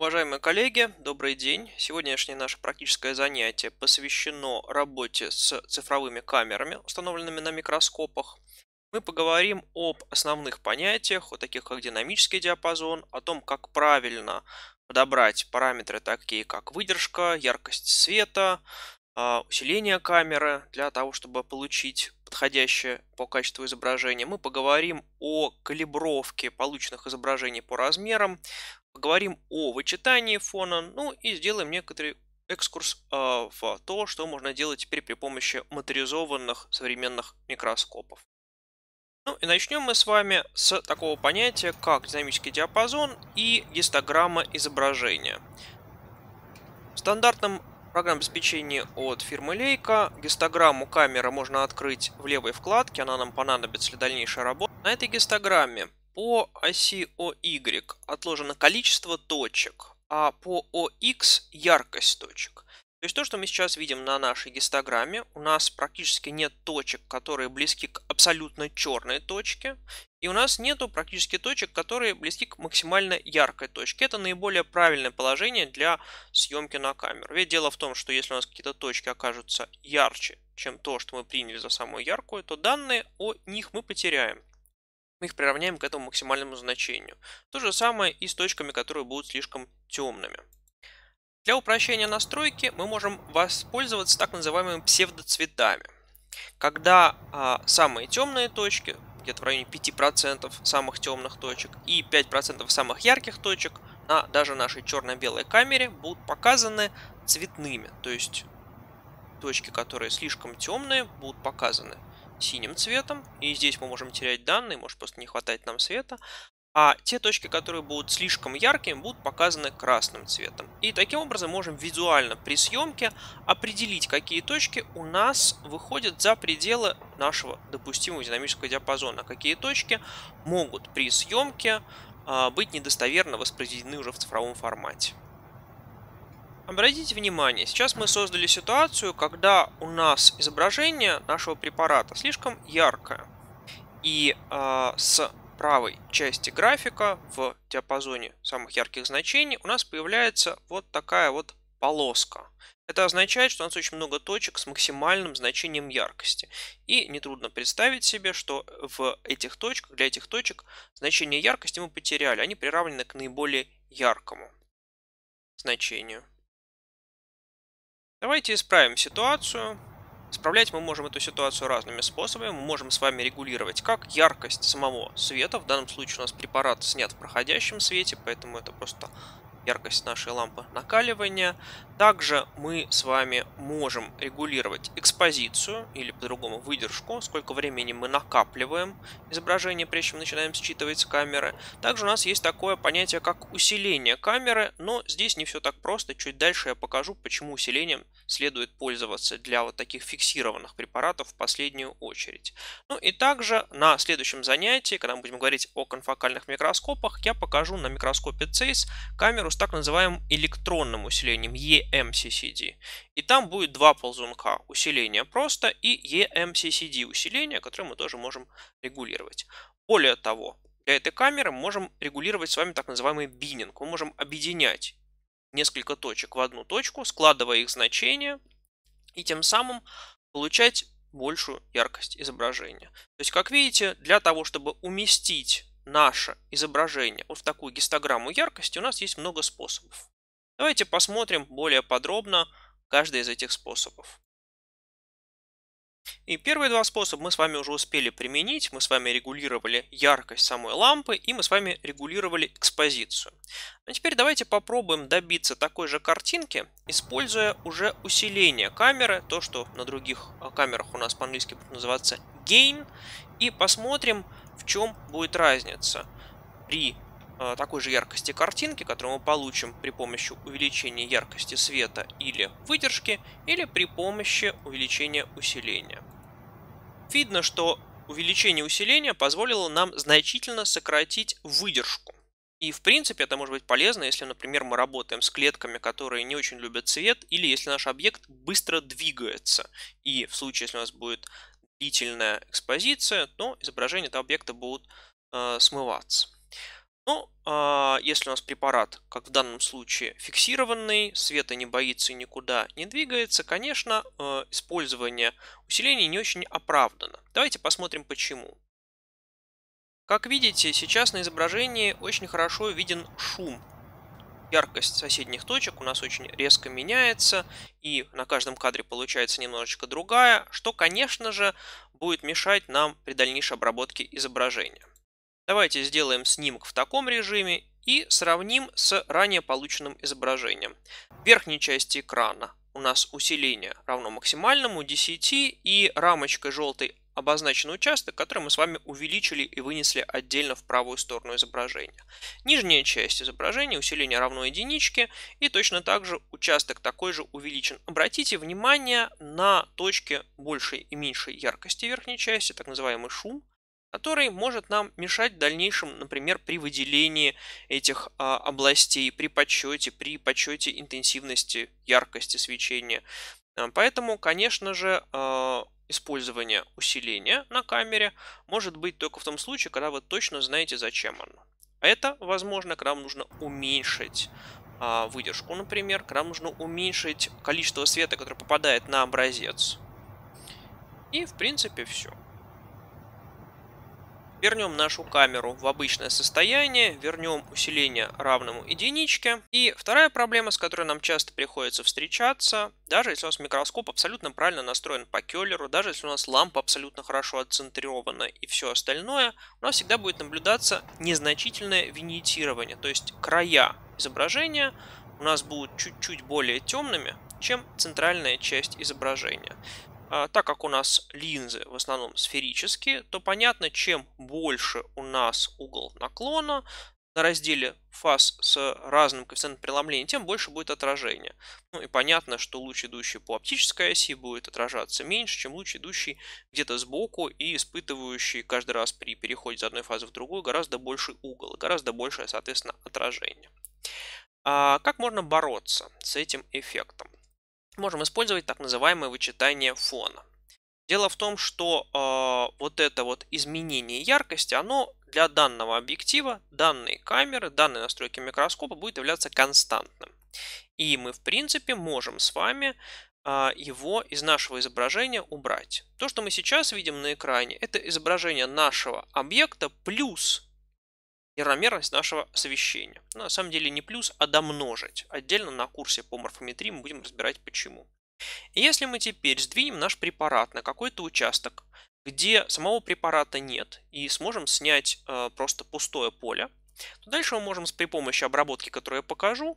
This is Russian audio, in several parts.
Уважаемые коллеги, добрый день. Сегодняшнее наше практическое занятие посвящено работе с цифровыми камерами, установленными на микроскопах. Мы поговорим об основных понятиях, о таких как динамический диапазон, о том, как правильно подобрать параметры такие как выдержка, яркость света, а, усиление камеры для того, чтобы получить подходящее по качеству изображения. Мы поговорим о калибровке полученных изображений по размерам, поговорим о вычитании фона, ну и сделаем некоторый экскурс э, в то, что можно делать теперь при помощи моторизованных современных микроскопов. Ну и начнем мы с вами с такого понятия, как динамический диапазон и гистограмма изображения. В стандартном программном обеспечении от фирмы Leica гистограмму камеры можно открыть в левой вкладке, она нам понадобится для дальнейшей работы. На этой гистограмме по оси OY отложено количество точек, а по OX яркость точек. То есть то, что мы сейчас видим на нашей гистограмме, у нас практически нет точек, которые близки к абсолютно черной точке, и у нас нету практически точек, которые близки к максимально яркой точке. Это наиболее правильное положение для съемки на камеру. Ведь дело в том, что если у нас какие-то точки окажутся ярче, чем то, что мы приняли за самую яркую, то данные о них мы потеряем мы их приравняем к этому максимальному значению. То же самое и с точками, которые будут слишком темными. Для упрощения настройки мы можем воспользоваться так называемыми псевдоцветами. Когда а, самые темные точки, где-то в районе 5% самых темных точек и 5% самых ярких точек на даже нашей черно-белой камере будут показаны цветными. То есть точки, которые слишком темные, будут показаны синим цветом, и здесь мы можем терять данные, может просто не хватать нам света. А те точки, которые будут слишком яркими, будут показаны красным цветом. И таким образом можем визуально при съемке определить, какие точки у нас выходят за пределы нашего допустимого динамического диапазона, какие точки могут при съемке а, быть недостоверно воспроизведены уже в цифровом формате. Обратите внимание, сейчас мы создали ситуацию, когда у нас изображение нашего препарата слишком яркое. И э, с правой части графика в диапазоне самых ярких значений у нас появляется вот такая вот полоска. Это означает, что у нас очень много точек с максимальным значением яркости. И нетрудно представить себе, что в этих точках, для этих точек значение яркости мы потеряли. Они приравнены к наиболее яркому значению. Давайте исправим ситуацию. Исправлять мы можем эту ситуацию разными способами. Мы можем с вами регулировать как яркость самого света. В данном случае у нас препарат снят в проходящем свете, поэтому это просто яркость нашей лампы накаливания. Также мы с вами можем регулировать экспозицию или по-другому выдержку, сколько времени мы накапливаем изображение, прежде чем начинаем считывать с камеры. Также у нас есть такое понятие, как усиление камеры, но здесь не все так просто. Чуть дальше я покажу, почему усилением следует пользоваться для вот таких фиксированных препаратов в последнюю очередь. Ну и также на следующем занятии, когда мы будем говорить о конфокальных микроскопах, я покажу на микроскопе CEISS камеру вирус так называемым электронным усилением EMCCD. И там будет два ползунка. Усиление просто и EMCCD усиление, которое мы тоже можем регулировать. Более того, для этой камеры мы можем регулировать с вами так называемый биннинг. Мы можем объединять несколько точек в одну точку, складывая их значения, и тем самым получать большую яркость изображения. То есть, как видите, для того, чтобы уместить наше изображение вот в такую гистограмму яркости, у нас есть много способов. Давайте посмотрим более подробно каждый из этих способов. И первые два способа мы с вами уже успели применить. Мы с вами регулировали яркость самой лампы и мы с вами регулировали экспозицию. А теперь давайте попробуем добиться такой же картинки, используя уже усиление камеры, то, что на других а, камерах у нас по-английски будет называться gain, и посмотрим, в чем будет разница? При э, такой же яркости картинки, которую мы получим при помощи увеличения яркости света или выдержки, или при помощи увеличения усиления. Видно, что увеличение усиления позволило нам значительно сократить выдержку. И в принципе это может быть полезно, если, например, мы работаем с клетками, которые не очень любят свет, или если наш объект быстро двигается. И в случае, если у нас будет длительная экспозиция, но изображения этого объекта будут э, смываться. Но ну, э, а, если у нас препарат, как в данном случае, фиксированный, света не боится и никуда не двигается, конечно, э, использование усиления не очень оправдано. Давайте посмотрим почему. Как видите, сейчас на изображении очень хорошо виден шум яркость соседних точек у нас очень резко меняется, и на каждом кадре получается немножечко другая, что, конечно же, будет мешать нам при дальнейшей обработке изображения. Давайте сделаем снимок в таком режиме и сравним с ранее полученным изображением. В верхней части экрана у нас усиление равно максимальному 10 и рамочкой желтой обозначен участок, который мы с вами увеличили и вынесли отдельно в правую сторону изображения. Нижняя часть изображения усиление равно единичке и точно так же участок такой же увеличен. Обратите внимание на точки большей и меньшей яркости верхней части, так называемый шум, который может нам мешать в дальнейшем, например, при выделении этих а, областей, при подсчете, при подсчете интенсивности яркости свечения. Э, поэтому, конечно же, э, использование усиления на камере может быть только в том случае, когда вы точно знаете, зачем оно. Это возможно, когда вам нужно уменьшить а, выдержку, например, когда вам нужно уменьшить количество света, которое попадает на образец. И, в принципе, все. Вернем нашу камеру в обычное состояние, вернем усиление равному единичке. И вторая проблема, с которой нам часто приходится встречаться, даже если у нас микроскоп абсолютно правильно настроен по келлеру, даже если у нас лампа абсолютно хорошо отцентрирована и все остальное, у нас всегда будет наблюдаться незначительное виньетирование, то есть края изображения у нас будут чуть-чуть более темными, чем центральная часть изображения. А, так как у нас линзы в основном сферические, то понятно, чем больше у нас угол наклона на разделе фаз с разным коэффициентом преломления, тем больше будет отражение. Ну и понятно, что луч, идущий по оптической оси, будет отражаться меньше, чем луч, идущий где-то сбоку и испытывающий каждый раз при переходе из одной фазы в другую гораздо больший угол, гораздо большее, соответственно, отражение. А как можно бороться с этим эффектом? можем использовать так называемое вычитание фона. Дело в том, что э, вот это вот изменение яркости, оно для данного объектива, данной камеры, данной настройки микроскопа будет являться константным. И мы, в принципе, можем с вами э, его из нашего изображения убрать. То, что мы сейчас видим на экране, это изображение нашего объекта плюс и неравномерность нашего совещания. Но ну, на самом деле не плюс, а домножить. Отдельно на курсе по морфометрии мы будем разбирать почему. если мы теперь сдвинем наш препарат на какой-то участок, где самого препарата нет, и сможем снять э, просто пустое поле, то дальше мы можем с при помощи обработки, которую я покажу,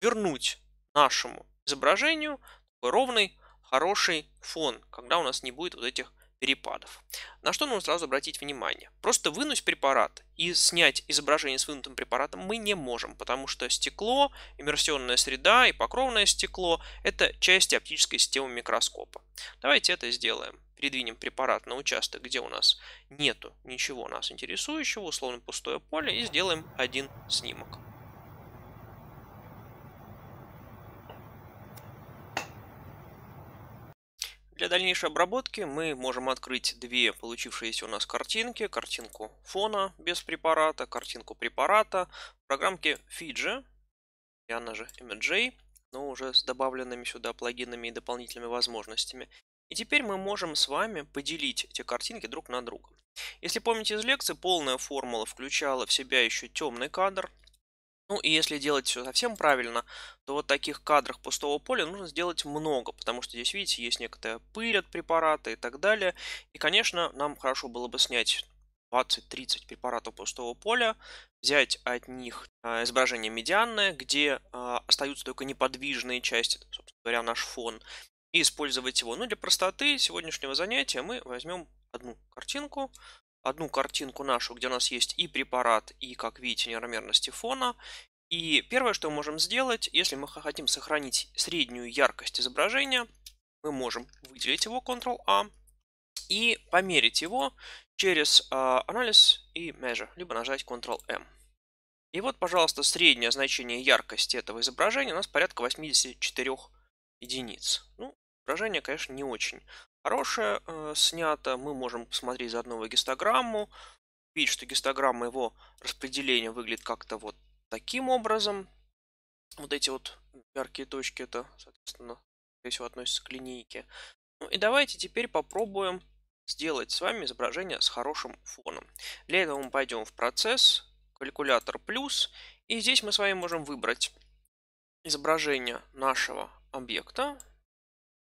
вернуть нашему изображению такой ровный, хороший фон, когда у нас не будет вот этих перепадов. На что нужно сразу обратить внимание. Просто вынуть препарат и снять изображение с вынутым препаратом мы не можем, потому что стекло, иммерсионная среда и покровное стекло – это части оптической системы микроскопа. Давайте это сделаем. Передвинем препарат на участок, где у нас нету ничего нас интересующего, условно пустое поле, и сделаем один снимок. Для дальнейшей обработки мы можем открыть две получившиеся у нас картинки. Картинку фона без препарата, картинку препарата в программке Fiji, и она же MJ, но уже с добавленными сюда плагинами и дополнительными возможностями. И теперь мы можем с вами поделить эти картинки друг на друга. Если помните из лекции, полная формула включала в себя еще темный кадр, ну и если делать все совсем правильно, то вот таких кадрах пустого поля нужно сделать много, потому что здесь, видите, есть некоторая пыль от препарата и так далее. И, конечно, нам хорошо было бы снять 20-30 препаратов пустого поля, взять от них а, изображение медианное, где а, остаются только неподвижные части, собственно говоря, наш фон, и использовать его. Ну, для простоты сегодняшнего занятия мы возьмем одну картинку, одну картинку нашу, где у нас есть и препарат, и, как видите, неравномерности фона. И первое, что мы можем сделать, если мы хотим сохранить среднюю яркость изображения, мы можем выделить его Ctrl-A и померить его через а, анализ и measure, либо нажать Ctrl-M. И вот, пожалуйста, среднее значение яркости этого изображения у нас порядка 84 единиц. Ну, изображение, конечно, не очень хорошее э, снято. Мы можем посмотреть заодно его гистограмму. Видеть, что гистограмма его распределения выглядит как-то вот таким образом. Вот эти вот яркие точки, это, соответственно, скорее всего, относятся к линейке. Ну и давайте теперь попробуем сделать с вами изображение с хорошим фоном. Для этого мы пойдем в процесс, калькулятор плюс, и здесь мы с вами можем выбрать изображение нашего объекта,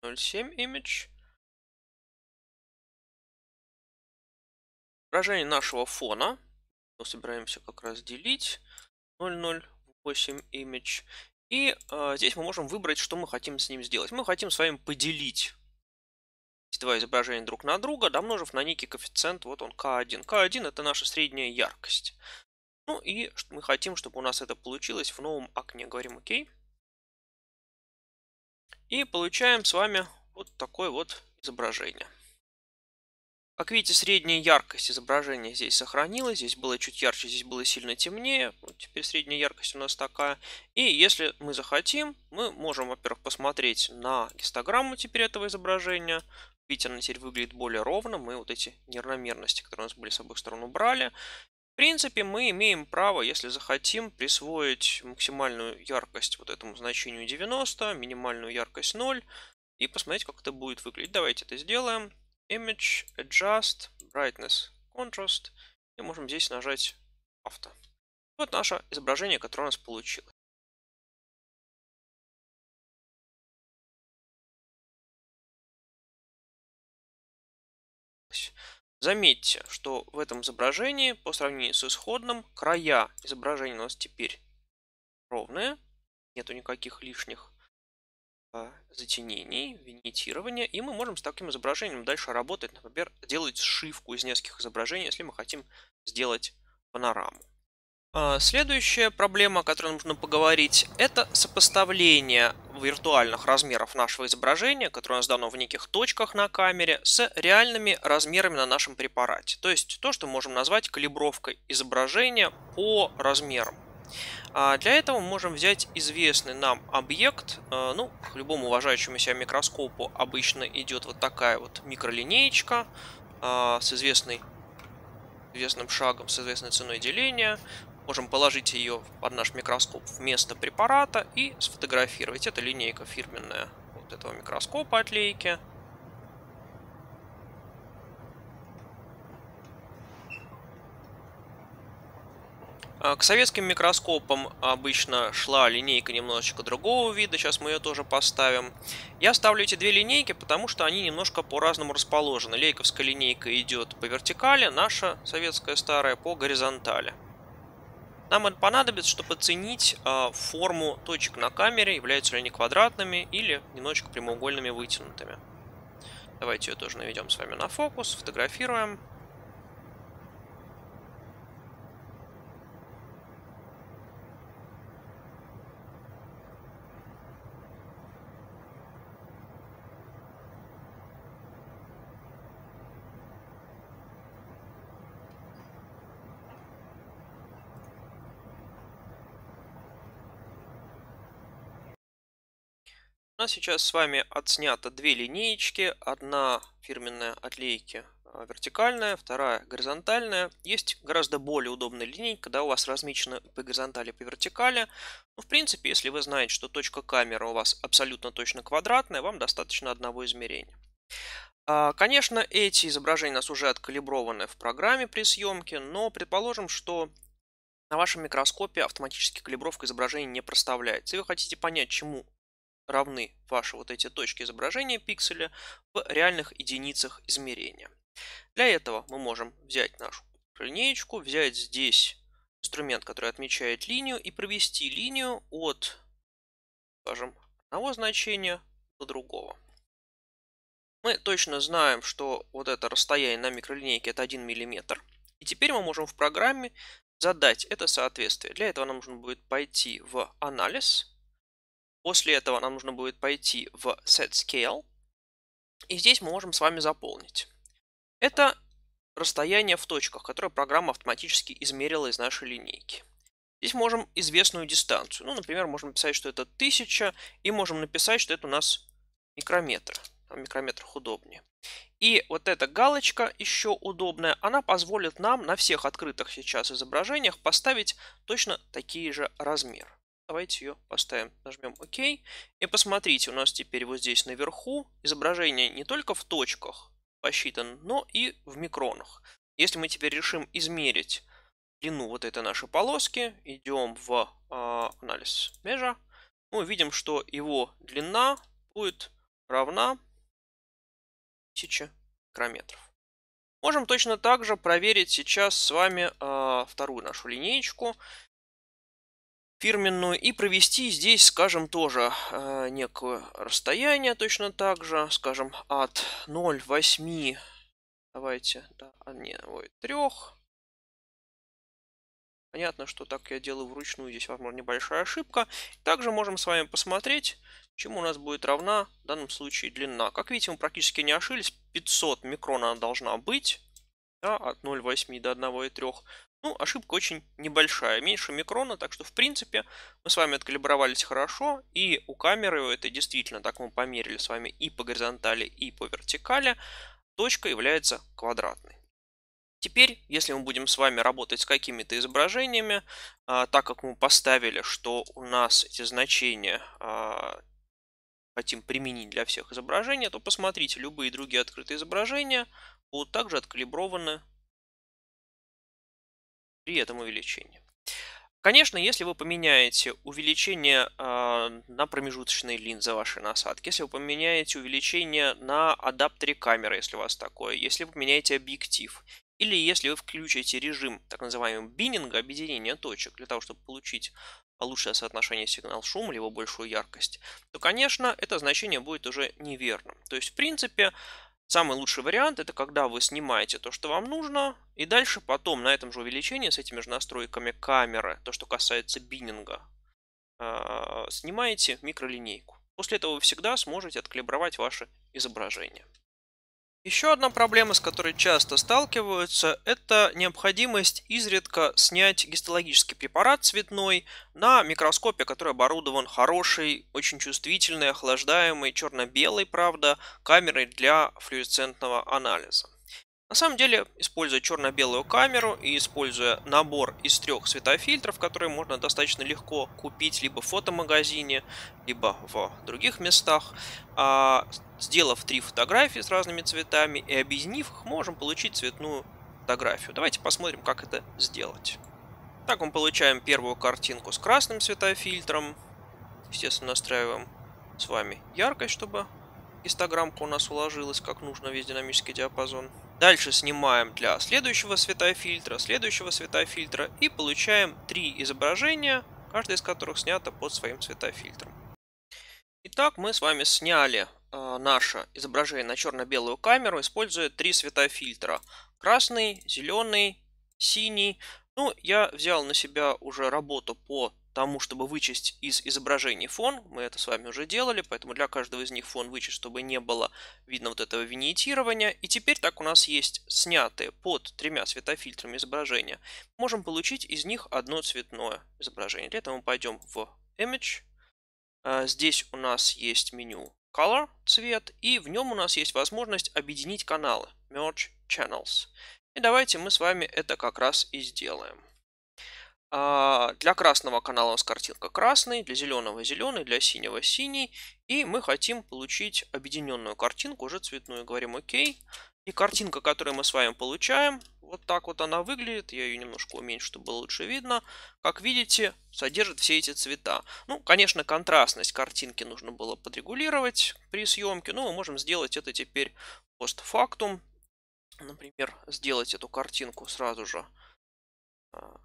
0.7 image, Отражение нашего фона. Мы собираемся как раз делить. 008 image. И э, здесь мы можем выбрать, что мы хотим с ним сделать. Мы хотим с вами поделить эти два изображения друг на друга, домножив на некий коэффициент, вот он К1. К1 это наша средняя яркость. Ну и мы хотим, чтобы у нас это получилось в новом окне. Говорим ОК. И получаем с вами вот такое вот изображение. Как видите, средняя яркость изображения здесь сохранилась. Здесь было чуть ярче, здесь было сильно темнее. Вот теперь средняя яркость у нас такая. И если мы захотим, мы можем, во-первых, посмотреть на гистограмму теперь этого изображения. Видите, она теперь выглядит более ровно. Мы вот эти неравномерности, которые у нас были с обоих сторон, убрали. В принципе, мы имеем право, если захотим, присвоить максимальную яркость вот этому значению 90, минимальную яркость 0 и посмотреть, как это будет выглядеть. Давайте это сделаем. Image, Adjust, Brightness, Contrast. И можем здесь нажать авто. Вот наше изображение, которое у нас получилось. Заметьте, что в этом изображении по сравнению с исходным края изображения у нас теперь ровные, нету никаких лишних Э, затенений, винитирования и мы можем с таким изображением дальше работать, например, делать сшивку из нескольких изображений, если мы хотим сделать панораму. Э, следующая проблема, о которой нужно поговорить, это сопоставление виртуальных размеров нашего изображения, которое у нас дано в неких точках на камере, с реальными размерами на нашем препарате. То есть то, что мы можем назвать калибровкой изображения по размерам. А для этого мы можем взять известный нам объект. А, ну, к любому уважающему себя микроскопу обычно идет вот такая вот микролинеечка а, с известной, известным шагом, с известной ценой деления. Можем положить ее под наш микроскоп вместо препарата и сфотографировать. Это линейка фирменная вот этого микроскопа от Лейки. А, к советским микроскопам обычно шла линейка немножечко другого вида, сейчас мы ее тоже поставим. Я ставлю эти две линейки, потому что они немножко по-разному расположены. Лейковская линейка идет по вертикали, наша советская старая по горизонтали. Нам это понадобится, чтобы оценить а, форму точек на камере, являются ли они квадратными или немножечко прямоугольными вытянутыми. Давайте ее тоже наведем с вами на фокус, фотографируем. нас сейчас с вами отснято две линеечки. Одна фирменная отлейки а, вертикальная, вторая горизонтальная. Есть гораздо более удобная линейка, когда у вас размечена по горизонтали, по вертикали. Ну, в принципе, если вы знаете, что точка камеры у вас абсолютно точно квадратная, вам достаточно одного измерения. А, конечно, эти изображения у нас уже откалиброваны в программе при съемке, но предположим, что на вашем микроскопе автоматически калибровка изображений не проставляется. И вы хотите понять, чему равны ваши вот эти точки изображения пикселя в реальных единицах измерения. Для этого мы можем взять нашу линеечку, взять здесь инструмент, который отмечает линию, и провести линию от, скажем, одного значения до другого. Мы точно знаем, что вот это расстояние на микролинейке это 1 мм. И теперь мы можем в программе задать это соответствие. Для этого нам нужно будет пойти в анализ, После этого нам нужно будет пойти в Set Scale. И здесь мы можем с вами заполнить. Это расстояние в точках, которое программа автоматически измерила из нашей линейки. Здесь можем известную дистанцию. Ну, например, можем написать, что это 1000, и можем написать, что это у нас микрометр. В микрометрах удобнее. И вот эта галочка еще удобная, она позволит нам на всех открытых сейчас изображениях поставить точно такие же размеры. Давайте ее поставим. Нажмем ОК. И посмотрите, у нас теперь вот здесь наверху изображение не только в точках посчитано, но и в микронах. Если мы теперь решим измерить длину вот этой нашей полоски, идем в э, анализ межа, мы видим, что его длина будет равна 1000 микрометров. Можем точно так же проверить сейчас с вами э, вторую нашу линеечку фирменную и провести здесь, скажем, тоже э, некое расстояние точно так же, скажем, от 0,8, давайте, да, а, не, ой, 3. Понятно, что так я делаю вручную, здесь, возможно, небольшая ошибка. Также можем с вами посмотреть, чему у нас будет равна в данном случае длина. Как видите, мы практически не ошиблись, 500 микрон она должна быть, да, от 0,8 до 1,3. Ну, ошибка очень небольшая, меньше микрона, так что в принципе мы с вами откалибровались хорошо, и у камеры это действительно, так мы померили с вами и по горизонтали, и по вертикали, точка является квадратной. Теперь, если мы будем с вами работать с какими-то изображениями, а, так как мы поставили, что у нас эти значения а, хотим применить для всех изображений, то посмотрите, любые другие открытые изображения будут также откалиброваны при этом увеличении. Конечно, если вы поменяете увеличение э, на промежуточной линзе вашей насадки, если вы поменяете увеличение на адаптере камеры, если у вас такое, если вы поменяете объектив, или если вы включите режим так называемого биннинга, объединения точек, для того, чтобы получить лучшее соотношение сигнал-шум, либо большую яркость, то, конечно, это значение будет уже неверным. То есть, в принципе, Самый лучший вариант это когда вы снимаете то, что вам нужно, и дальше потом на этом же увеличении с этими же настройками камеры, то, что касается биннинга, а, снимаете микролинейку. После этого вы всегда сможете откалибровать ваше изображение. Еще одна проблема, с которой часто сталкиваются, это необходимость изредка снять гистологический препарат цветной на микроскопе, который оборудован хорошей, очень чувствительной, охлаждаемой, черно-белой, правда, камерой для флюоресцентного анализа. На самом деле, используя черно-белую камеру и используя набор из трех светофильтров, которые можно достаточно легко купить либо в фотомагазине, либо в других местах, а, сделав три фотографии с разными цветами и объединив их, можем получить цветную фотографию. Давайте посмотрим, как это сделать. Так мы получаем первую картинку с красным светофильтром. Естественно, настраиваем с вами яркость, чтобы гистограммка у нас уложилась как нужно весь динамический диапазон. Дальше снимаем для следующего светофильтра, следующего светофильтра и получаем три изображения, каждое из которых снято под своим светофильтром. Итак, мы с вами сняли э, наше изображение на черно-белую камеру, используя три светофильтра. Красный, зеленый, синий. Ну, я взял на себя уже работу по тому, чтобы вычесть из изображений фон. Мы это с вами уже делали, поэтому для каждого из них фон вычесть, чтобы не было видно вот этого виньетирования. И теперь так у нас есть снятые под тремя светофильтрами изображения. Можем получить из них одно цветное изображение. Для этого мы пойдем в Image. А, здесь у нас есть меню Color, цвет, и в нем у нас есть возможность объединить каналы, Merge Channels. И давайте мы с вами это как раз и сделаем. А, для красного канала у нас картинка красный, для зеленого зеленый, для синего синий. И мы хотим получить объединенную картинку, уже цветную. Говорим ОК. И картинка, которую мы с вами получаем, вот так вот она выглядит. Я ее немножко уменьшу, чтобы было лучше видно. Как видите, содержит все эти цвета. Ну, конечно, контрастность картинки нужно было подрегулировать при съемке. Но мы можем сделать это теперь постфактум. Например, сделать эту картинку сразу же а,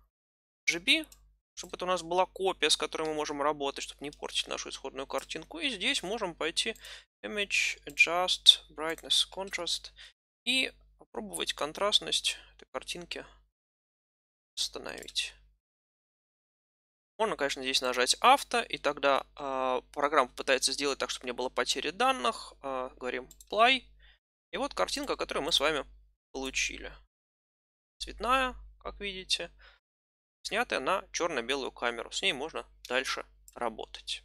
RGB, чтобы это у нас была копия, с которой мы можем работать, чтобы не портить нашу исходную картинку. И здесь можем пойти Image, Adjust, Brightness, Contrast и попробовать контрастность этой картинки установить. Можно, конечно, здесь нажать авто, и тогда э, программа пытается сделать так, чтобы не было потери данных. Э, говорим play. И вот картинка, которую мы с вами получили. Цветная, как видите снятая на черно-белую камеру. С ней можно дальше работать.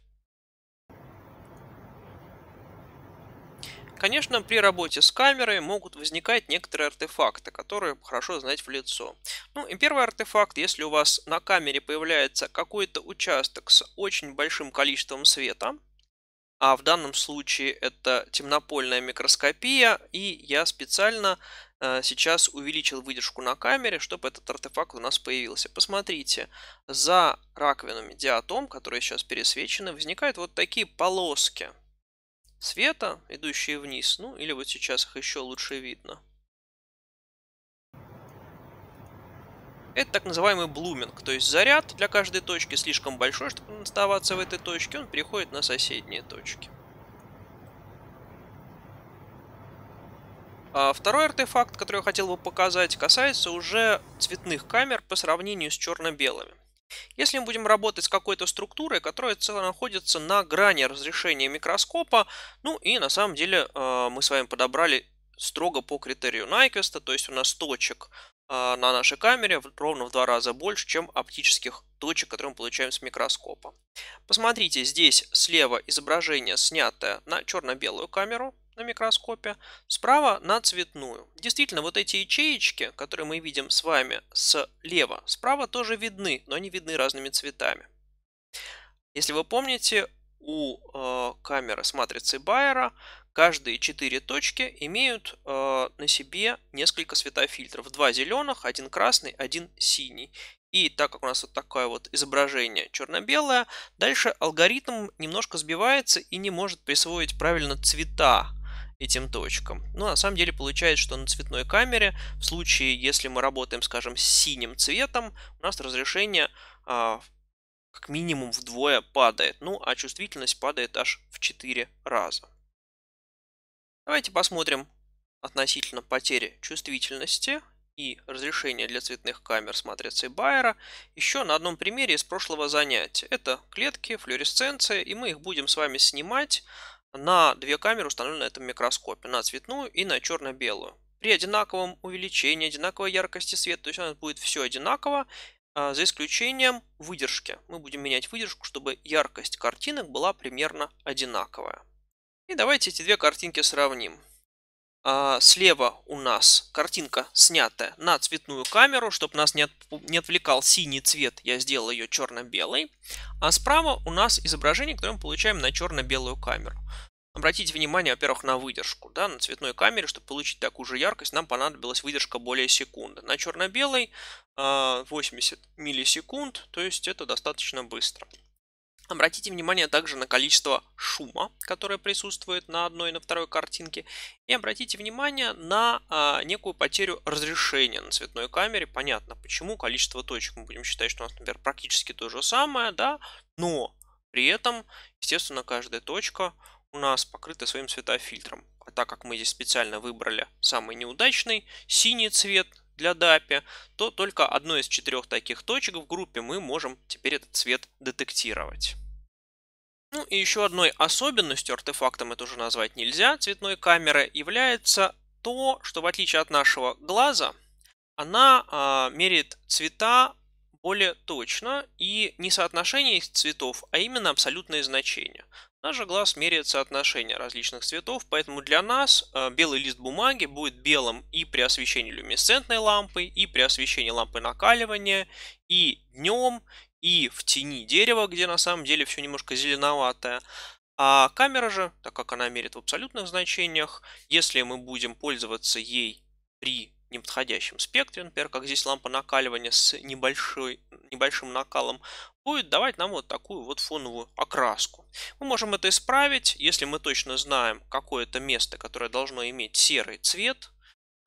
Конечно, при работе с камерой могут возникать некоторые артефакты, которые хорошо знать в лицо. Ну и первый артефакт, если у вас на камере появляется какой-то участок с очень большим количеством света, а в данном случае это темнопольная микроскопия, и я специально Э, сейчас увеличил выдержку на камере, чтобы этот артефакт у нас появился. Посмотрите, за раковинами диатом, которые сейчас пересвечены, возникают вот такие полоски света, идущие вниз. Ну, или вот сейчас их еще лучше видно. Это так называемый блуминг, то есть заряд для каждой точки слишком большой, чтобы оставаться в этой точке, он переходит на соседние точки. А второй артефакт, который я хотел бы показать, касается уже цветных камер по сравнению с черно-белыми. Если мы будем работать с какой-то структурой, которая цело находится на грани разрешения микроскопа, ну и на самом деле а, мы с вами подобрали строго по критерию Найквеста, то есть у нас точек а, на нашей камере ровно в два раза больше, чем оптических точек, которые мы получаем с микроскопа. Посмотрите, здесь слева изображение, снятое на черно-белую камеру, на микроскопе, справа на цветную. Действительно, вот эти ячеечки, которые мы видим с вами слева, справа тоже видны, но они видны разными цветами. Если вы помните, у э, камеры с матрицей Байера каждые четыре точки имеют э, на себе несколько светофильтров. Два зеленых, один красный, один синий. И так как у нас вот такое вот изображение черно-белое, дальше алгоритм немножко сбивается и не может присвоить правильно цвета этим точкам. Но ну, а на самом деле получается, что на цветной камере, в случае, если мы работаем, скажем, с синим цветом, у нас разрешение а, как минимум вдвое падает. Ну, а чувствительность падает аж в 4 раза. Давайте посмотрим относительно потери чувствительности и разрешения для цветных камер с матрицей Байера еще на одном примере из прошлого занятия. Это клетки, флюоресценция, и мы их будем с вами снимать на две камеры установлены на этом микроскопе, на цветную и на черно-белую. При одинаковом увеличении, одинаковой яркости света, то есть у нас будет все одинаково, а, за исключением выдержки. Мы будем менять выдержку, чтобы яркость картинок была примерно одинаковая. И давайте эти две картинки сравним. А, слева у нас картинка снятая на цветную камеру, чтобы нас не отвлекал синий цвет, я сделал ее черно-белой. А справа у нас изображение, которое мы получаем на черно-белую камеру. Обратите внимание, во-первых, на выдержку. Да, на цветной камере, чтобы получить такую же яркость, нам понадобилась выдержка более секунды. На черно-белой 80 а, миллисекунд, то есть это достаточно быстро. Обратите внимание также на количество шума, которое присутствует на одной и на второй картинке. И обратите внимание на а, некую потерю разрешения на цветной камере. Понятно, почему количество точек мы будем считать, что у нас, например, практически то же самое, да, но при этом, естественно, каждая точка у нас покрыты своим цветофильтром. А так как мы здесь специально выбрали самый неудачный, синий цвет для DAPI, а то только одной из четырех таких точек в группе мы можем теперь этот цвет детектировать. Ну и еще одной особенностью, артефактом это уже назвать нельзя, цветной камеры является то, что в отличие от нашего глаза, она а, меряет цвета более точно и не соотношение их цветов, а именно абсолютные значения. Наш глаз меряет соотношение различных цветов, поэтому для нас э, белый лист бумаги будет белым и при освещении люминесцентной лампы, и при освещении лампы накаливания, и днем, и в тени дерева, где на самом деле все немножко зеленоватое. А камера же, так как она мерит в абсолютных значениях, если мы будем пользоваться ей при неподходящем спектре, например, как здесь лампа накаливания с небольшой, небольшим накалом, будет давать нам вот такую вот фоновую окраску. Мы можем это исправить, если мы точно знаем какое-то место, которое должно иметь серый цвет.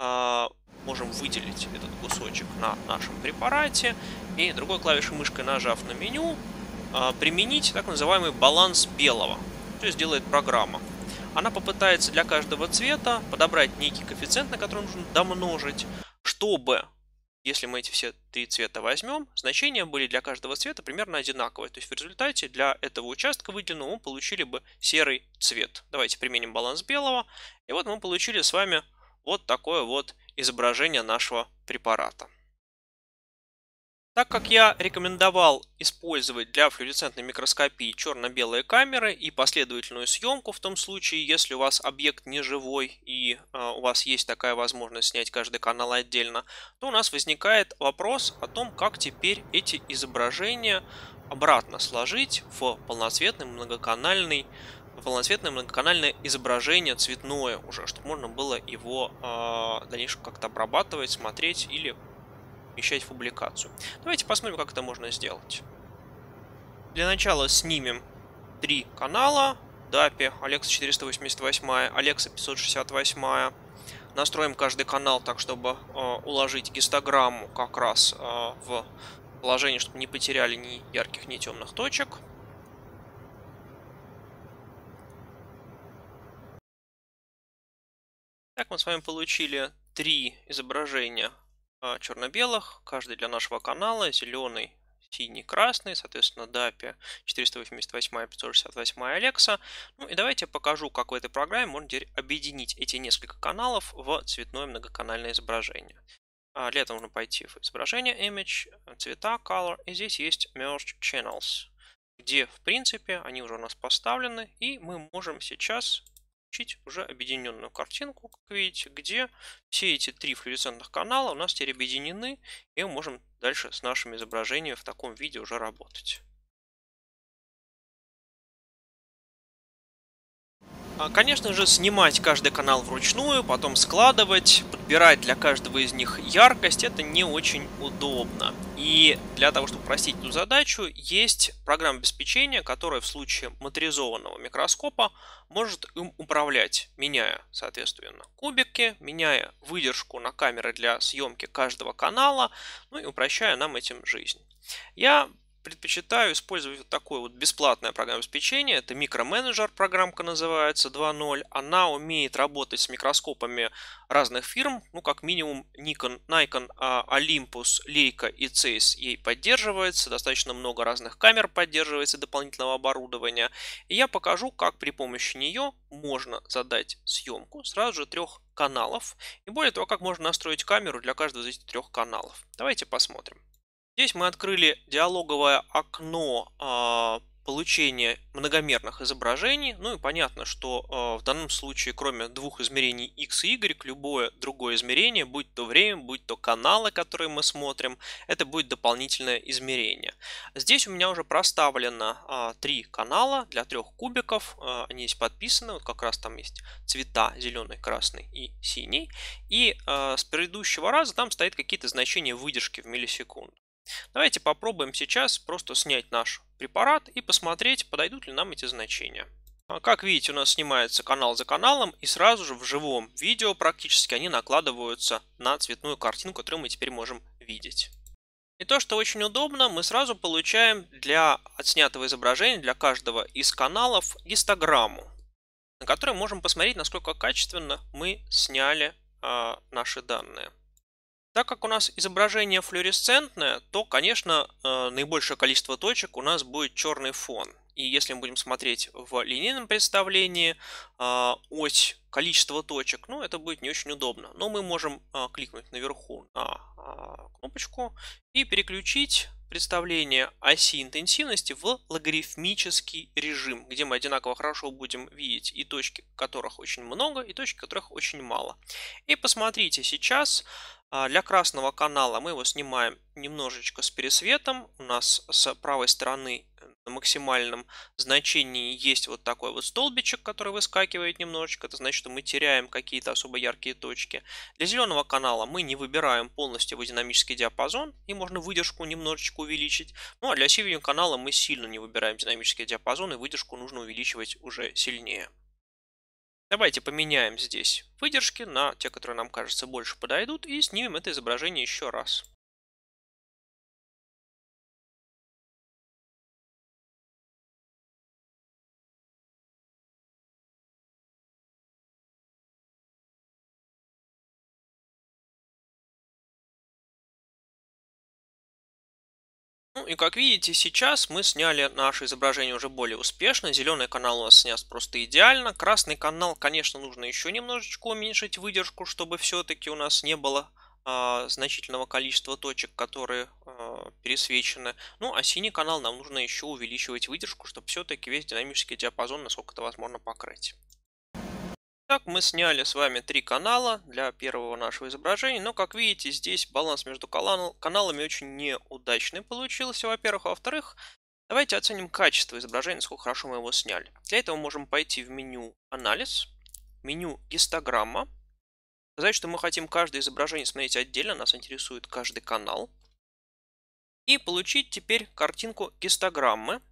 А, можем выделить этот кусочек на нашем препарате и другой клавишей мышкой нажав на меню, а, применить так называемый баланс белого. то есть делает программа? она попытается для каждого цвета подобрать некий коэффициент, на который нужно домножить, чтобы, если мы эти все три цвета возьмем, значения были для каждого цвета примерно одинаковые. То есть в результате для этого участка выделенного мы получили бы серый цвет. Давайте применим баланс белого. И вот мы получили с вами вот такое вот изображение нашего препарата. Так как я рекомендовал использовать для флюоресцентной микроскопии черно-белые камеры и последовательную съемку в том случае, если у вас объект не живой и а, у вас есть такая возможность снять каждый канал отдельно, то у нас возникает вопрос о том, как теперь эти изображения обратно сложить в полноцветный многоканальный полноцветное многоканальное изображение цветное уже, чтобы можно было его э, дальнейшем как-то обрабатывать, смотреть или помещать в публикацию. Давайте посмотрим, как это можно сделать. Для начала снимем три канала. DAPI, Alexa 488, Alexa 568. Настроим каждый канал так, чтобы э, уложить гистограмму как раз э, в положение, чтобы не потеряли ни ярких, ни темных точек. Так мы с вами получили три изображения а, черно-белых, каждый для нашего канала, зеленый, синий, красный, соответственно, DAPI 488 и 568 Alexa. Ну и давайте я покажу, как в этой программе можно теперь объединить эти несколько каналов в цветное многоканальное изображение. А, для этого нужно пойти в изображение Image, цвета, Color, и здесь есть Merge Channels, где, в принципе, они уже у нас поставлены, и мы можем сейчас получить уже объединенную картинку, как видите, где все эти три флюоресцентных канала у нас теперь объединены, и мы можем дальше с нашими изображениями в таком виде уже работать. А, конечно же, снимать каждый канал вручную, потом складывать, подбирать для каждого из них яркость, это не очень удобно. И для того, чтобы простить эту задачу, есть программа обеспечения, которая в случае матризованного микроскопа может им управлять, меняя, соответственно, кубики, меняя выдержку на камеры для съемки каждого канала, ну и упрощая нам этим жизнь. Я предпочитаю использовать вот такое вот бесплатное программное обеспечение. Это микроменеджер программка называется 2.0. Она умеет работать с микроскопами разных фирм. Ну, как минимум, Nikon, Nikon, а, Olympus, Leica и Zeiss ей поддерживается. Достаточно много разных камер поддерживается дополнительного оборудования. И я покажу, как при помощи нее можно задать съемку сразу же трех каналов. И более того, как можно настроить камеру для каждого из этих трех каналов. Давайте посмотрим. Здесь мы открыли диалоговое окно а, получения многомерных изображений. Ну и понятно, что а, в данном случае, кроме двух измерений x и y, любое другое измерение, будь то время, будь то каналы, которые мы смотрим, это будет дополнительное измерение. Здесь у меня уже проставлено а, три канала для трех кубиков. Они здесь подписаны. Вот как раз там есть цвета зеленый, красный и синий. И с предыдущего раза там стоят какие-то значения выдержки в миллисекунду. Давайте попробуем сейчас просто снять наш препарат и посмотреть, подойдут ли нам эти значения. А, как видите, у нас снимается канал за каналом, и сразу же в живом видео практически они накладываются на цветную картинку, которую мы теперь можем видеть. И то, что очень удобно, мы сразу получаем для отснятого изображения, для каждого из каналов, гистограмму, на которой можем посмотреть, насколько качественно мы сняли э, наши данные. Так как у нас изображение флуоресцентное, то, конечно, э, наибольшее количество точек у нас будет черный фон. И если мы будем смотреть в линейном представлении э, ось количества точек, ну, это будет не очень удобно. Но мы можем э, кликнуть наверху на кнопочку и переключить представление оси интенсивности в логарифмический режим, где мы одинаково хорошо будем видеть и точки, которых очень много, и точки, которых очень мало. И посмотрите сейчас, а, для красного канала мы его снимаем немножечко с пересветом. У нас с правой стороны э, на максимальном значении есть вот такой вот столбичек, который выскакивает немножечко. Это значит, что мы теряем какие-то особо яркие точки. Для зеленого канала мы не выбираем полностью его динамический диапазон, и можно выдержку немножечко увеличить. Ну а для синего канала мы сильно не выбираем динамический диапазон, и выдержку нужно увеличивать уже сильнее. Давайте поменяем здесь выдержки на те, которые нам кажется больше подойдут, и снимем это изображение еще раз. и как видите, сейчас мы сняли наше изображение уже более успешно. Зеленый канал у нас снят просто идеально. Красный канал, конечно, нужно еще немножечко уменьшить выдержку, чтобы все-таки у нас не было э, значительного количества точек, которые э, пересвечены. Ну, а синий канал нам нужно еще увеличивать выдержку, чтобы все-таки весь динамический диапазон, насколько это возможно, покрыть. Так, мы сняли с вами три канала для первого нашего изображения, но, как видите, здесь баланс между каналами очень неудачный получился, во-первых. А во-вторых, давайте оценим качество изображения, сколько хорошо мы его сняли. Для этого можем пойти в меню «Анализ», меню «Гистограмма», сказать, что мы хотим каждое изображение смотреть отдельно, нас интересует каждый канал, и получить теперь картинку гистограммы,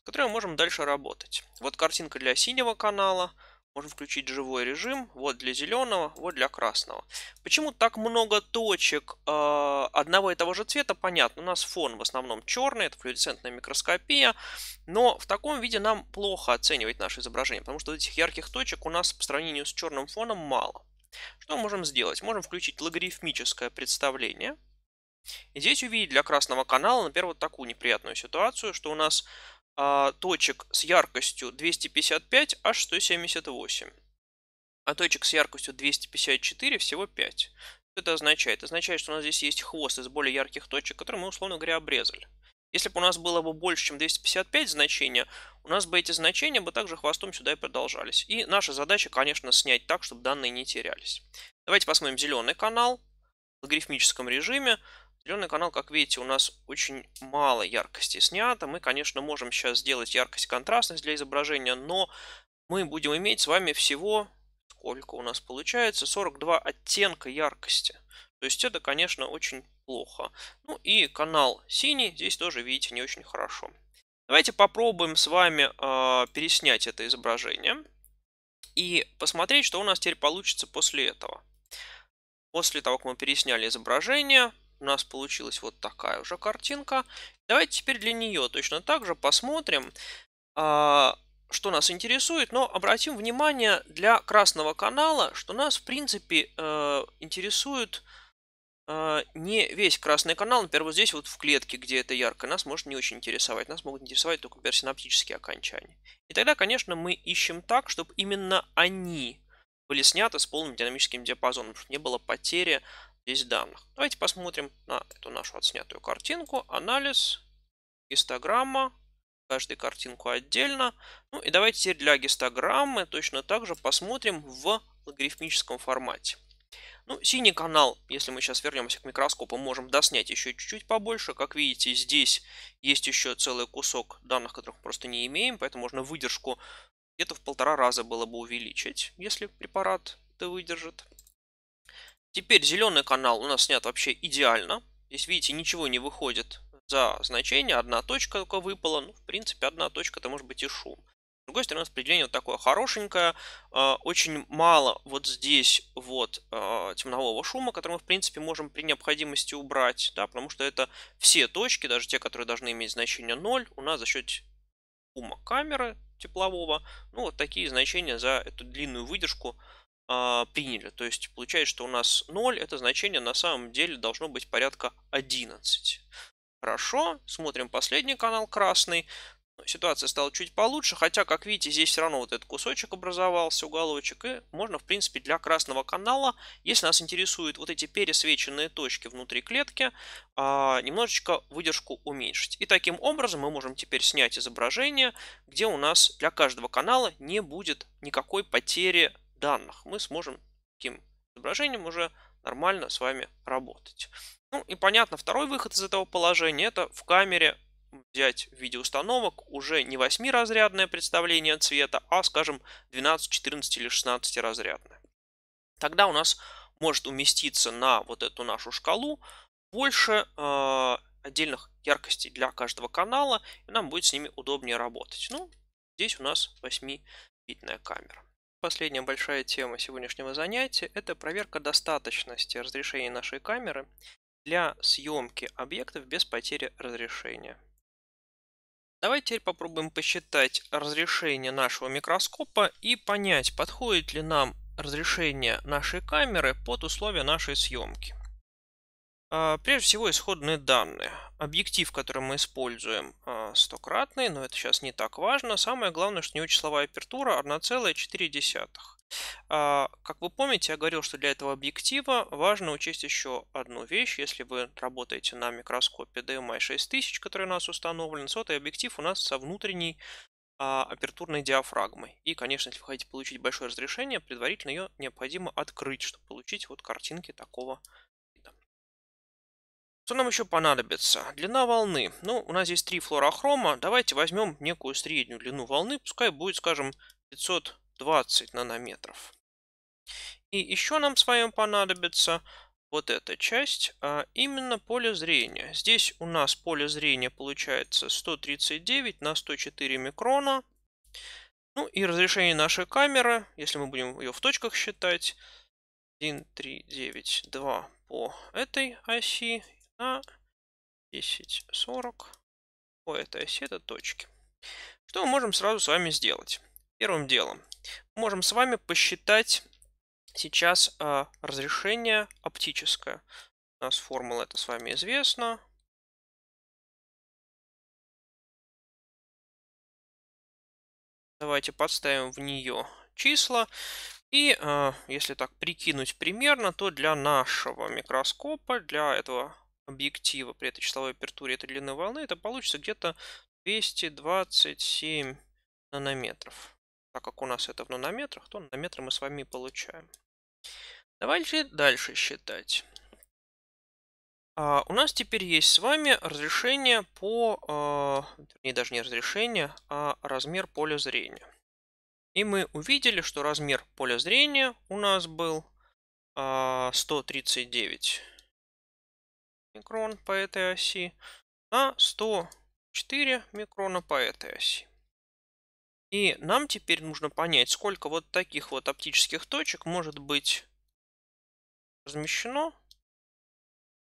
с которой мы можем дальше работать. Вот картинка для синего канала. Можем включить живой режим. Вот для зеленого, вот для красного. Почему так много точек э, одного и того же цвета, понятно. У нас фон в основном черный, это флюоресцентная микроскопия. Но в таком виде нам плохо оценивать наше изображение, потому что этих ярких точек у нас по сравнению с черным фоном мало. Что мы можем сделать? Можем включить логарифмическое представление. И здесь увидеть для красного канала, например, вот такую неприятную ситуацию, что у нас а, точек с яркостью 255 аж 178, а точек с яркостью 254 всего 5. Что это означает? означает, что у нас здесь есть хвост из более ярких точек, которые мы, условно говоря, обрезали. Если бы у нас было бы больше, чем 255 значения, у нас бы эти значения бы также хвостом сюда и продолжались. И наша задача, конечно, снять так, чтобы данные не терялись. Давайте посмотрим зеленый канал в логарифмическом режиме. Зеленый канал, как видите, у нас очень мало яркости снято. Мы, конечно, можем сейчас сделать яркость и контрастность для изображения, но мы будем иметь с вами всего, сколько у нас получается, 42 оттенка яркости. То есть это, конечно, очень плохо. Ну и канал синий здесь тоже, видите, не очень хорошо. Давайте попробуем с вами э, переснять это изображение и посмотреть, что у нас теперь получится после этого. После того, как мы пересняли изображение, у нас получилась вот такая уже картинка. Давайте теперь для нее точно так же посмотрим, а, что нас интересует. Но обратим внимание для красного канала, что нас в принципе э, интересует э, не весь красный канал. Например, вот здесь вот в клетке, где это ярко, нас может не очень интересовать. Нас могут интересовать только, например, окончания. И тогда, конечно, мы ищем так, чтобы именно они были сняты с полным динамическим диапазоном, чтобы не было потери здесь данных. Давайте посмотрим на эту нашу отснятую картинку. Анализ, гистограмма, каждую картинку отдельно. Ну и давайте теперь для гистограммы точно так же посмотрим в логарифмическом формате. Ну, синий канал, если мы сейчас вернемся к микроскопу, можем доснять еще чуть-чуть побольше. Как видите, здесь есть еще целый кусок данных, которых мы просто не имеем, поэтому можно выдержку где-то в полтора раза было бы увеличить, если препарат это выдержит. Теперь зеленый канал у нас снят вообще идеально. Здесь, видите, ничего не выходит за значение. Одна точка только выпала. Ну, в принципе, одна точка, это может быть и шум. С другой стороны, распределение вот такое хорошенькое. А, очень мало вот здесь вот а, темнового шума, который мы, в принципе, можем при необходимости убрать. Да, потому что это все точки, даже те, которые должны иметь значение 0, у нас за счет ума камеры теплового. Ну, вот такие значения за эту длинную выдержку а, приняли. То есть получается, что у нас 0, это значение на самом деле должно быть порядка 11. Хорошо, смотрим последний канал красный. Ну, ситуация стала чуть получше, хотя, как видите, здесь все равно вот этот кусочек образовался, уголочек, и можно, в принципе, для красного канала, если нас интересуют вот эти пересвеченные точки внутри клетки, а, немножечко выдержку уменьшить. И таким образом мы можем теперь снять изображение, где у нас для каждого канала не будет никакой потери данных мы сможем таким изображением уже нормально с вами работать. Ну и понятно, второй выход из этого положения это в камере взять в виде установок уже не 8-разрядное представление цвета, а, скажем, 12, 14 или 16-разрядное. Тогда у нас может уместиться на вот эту нашу шкалу больше э, отдельных яркостей для каждого канала, и нам будет с ними удобнее работать. Ну, здесь у нас 8-битная камера. Последняя большая тема сегодняшнего занятия – это проверка достаточности разрешения нашей камеры для съемки объектов без потери разрешения. Давайте теперь попробуем посчитать разрешение нашего микроскопа и понять, подходит ли нам разрешение нашей камеры под условия нашей съемки. А, прежде всего, исходные данные. Объектив, который мы используем, а, стократный, но это сейчас не так важно. Самое главное, что у него числовая апертура 1,4. А, как вы помните, я говорил, что для этого объектива важно учесть еще одну вещь. Если вы работаете на микроскопе DMI 6000, эм который у нас установлен, Этот объектив у нас со внутренней апертурной диафрагмой. И, конечно, если вы хотите получить большое разрешение, предварительно ее необходимо открыть, чтобы получить вот картинки такого что нам еще понадобится? Длина волны. Ну, у нас здесь три флорохрома. Давайте возьмем некую среднюю длину волны. Пускай будет, скажем, 520 нанометров. И еще нам с вами понадобится вот эта часть, а именно поле зрения. Здесь у нас поле зрения получается 139 на 104 микрона. Ну и разрешение нашей камеры, если мы будем ее в точках считать, 1, 3, 9, 2 по этой оси на 10.40. О, это оси, это точки. Что мы можем сразу с вами сделать? Первым делом, мы можем с вами посчитать сейчас э, разрешение оптическое. У нас формула это с вами известна. Давайте подставим в нее числа. И э, если так прикинуть примерно, то для нашего микроскопа, для этого объектива при этой числовой апертуре этой длины волны, это получится где-то 227 нанометров. Так как у нас это в нанометрах, то нанометры мы с вами получаем. Давайте дальше считать. А, у нас теперь есть с вами разрешение по... Э, вернее, даже не разрешение, а размер поля зрения. И мы увидели, что размер поля зрения у нас был э, а, 139 микрон по этой оси на 104 микрона по этой оси. И нам теперь нужно понять, сколько вот таких вот оптических точек может быть размещено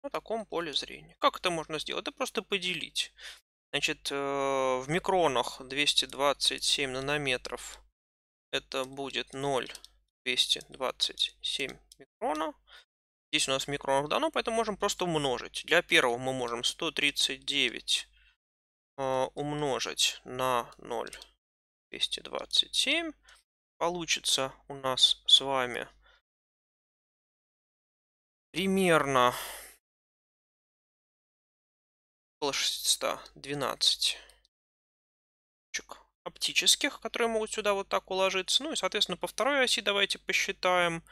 на таком поле зрения. Как это можно сделать? это просто поделить. Значит, э, в микронах 227 нанометров это будет 0,227 микрона. Здесь у нас микронов дано, ну, поэтому можем просто умножить. Для первого мы можем 139 э, умножить на 0227, Получится у нас с вами примерно около 612 оптических, которые могут сюда вот так уложиться. Ну и, соответственно, по второй оси давайте посчитаем.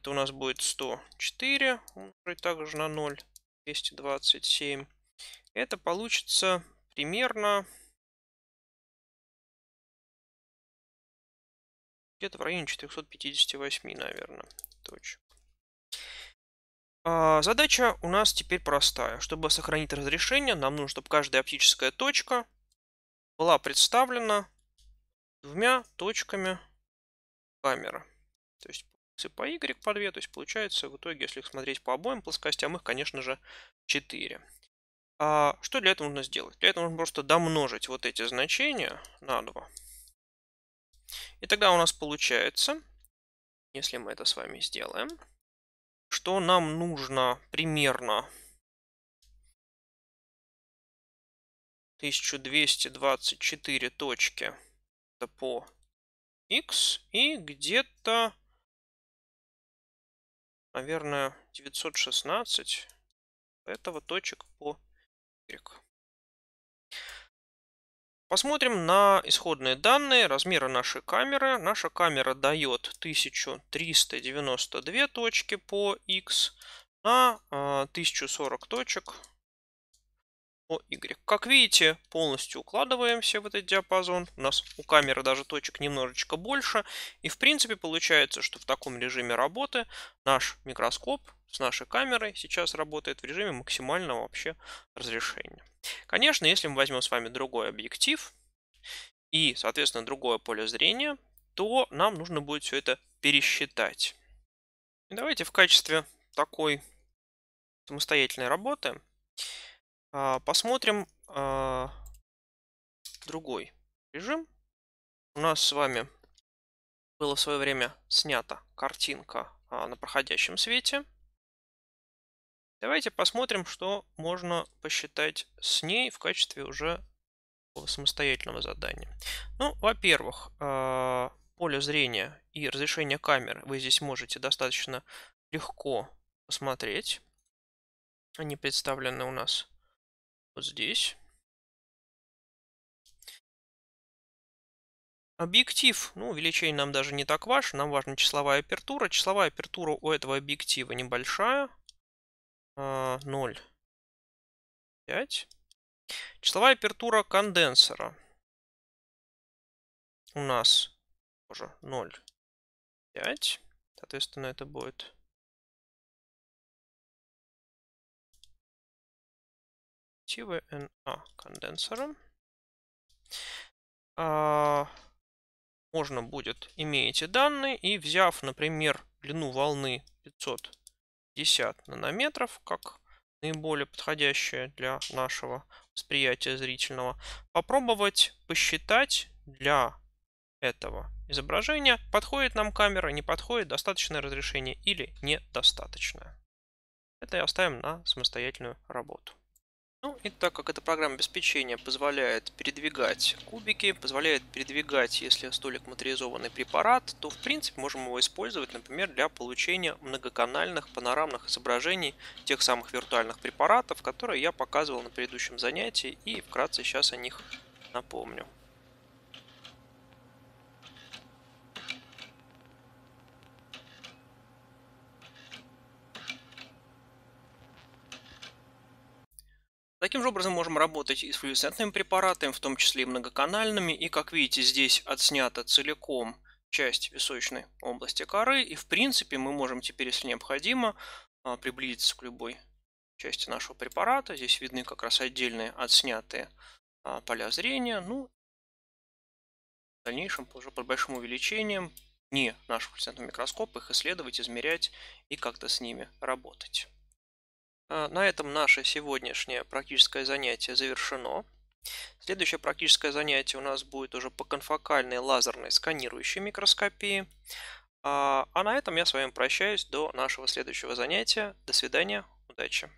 Это у нас будет 104 умножить также на 0, 227. Это получится примерно где-то в районе 458, наверное, точек. задача у нас теперь простая. Чтобы сохранить разрешение, нам нужно, чтобы каждая оптическая точка была представлена двумя точками камеры. То есть секции по y по 2. То есть получается в итоге, если их смотреть по обоим плоскостям, их, конечно же, 4. А что для этого нужно сделать? Для этого нужно просто домножить вот эти значения на 2. И тогда у нас получается, если мы это с вами сделаем, что нам нужно примерно 1224 точки по x и где-то наверное, 916 этого точек по Y. Посмотрим на исходные данные размеры нашей камеры. Наша камера дает 1392 точки по X на 1040 э, точек y. Как видите, полностью укладываемся в этот диапазон. У нас у камеры даже точек немножечко больше. И в принципе получается, что в таком режиме работы наш микроскоп с нашей камерой сейчас работает в режиме максимального вообще разрешения. Конечно, если мы возьмем с вами другой объектив и, соответственно, другое поле зрения, то нам нужно будет все это пересчитать. И давайте в качестве такой самостоятельной работы а, посмотрим а, другой режим. У нас с вами было в свое время снята картинка а, на проходящем свете. Давайте посмотрим, что можно посчитать с ней в качестве уже самостоятельного задания. Ну, во-первых, поле зрения и разрешение камеры вы здесь можете достаточно легко посмотреть. Они представлены у нас вот здесь. Объектив, ну, увеличение нам даже не так важно, нам важна числовая апертура. Числовая апертура у этого объектива небольшая. 0, а, 5. Числовая апертура конденсера у нас тоже 0, 5. Соответственно, это будет активы NA а конденсором. А, можно будет, имеете данные, и взяв, например, длину волны 550 нанометров, как наиболее подходящее для нашего восприятия зрительного, попробовать посчитать для этого изображения, подходит нам камера, не подходит, достаточное разрешение или недостаточное. Это и оставим на самостоятельную работу. Ну и так как эта программа обеспечения позволяет передвигать кубики, позволяет передвигать, если столик моторизованный препарат, то в принципе можем его использовать, например, для получения многоканальных панорамных изображений тех самых виртуальных препаратов, которые я показывал на предыдущем занятии и вкратце сейчас о них напомню. Таким же образом можем работать и с флюоресцентными препаратами, в том числе и многоканальными. И как видите, здесь отснята целиком часть височной области коры. И в принципе мы можем теперь, если необходимо, а, приблизиться к любой части нашего препарата. Здесь видны как раз отдельные отснятые а, поля зрения. Ну, в дальнейшем уже под большим увеличением не нашего флюоресцентного микроскопа их исследовать, измерять и как-то с ними работать. А, на этом наше сегодняшнее практическое занятие завершено. Следующее практическое занятие у нас будет уже по конфокальной лазерной сканирующей микроскопии. А, а на этом я с вами прощаюсь до нашего следующего занятия. До свидания, удачи!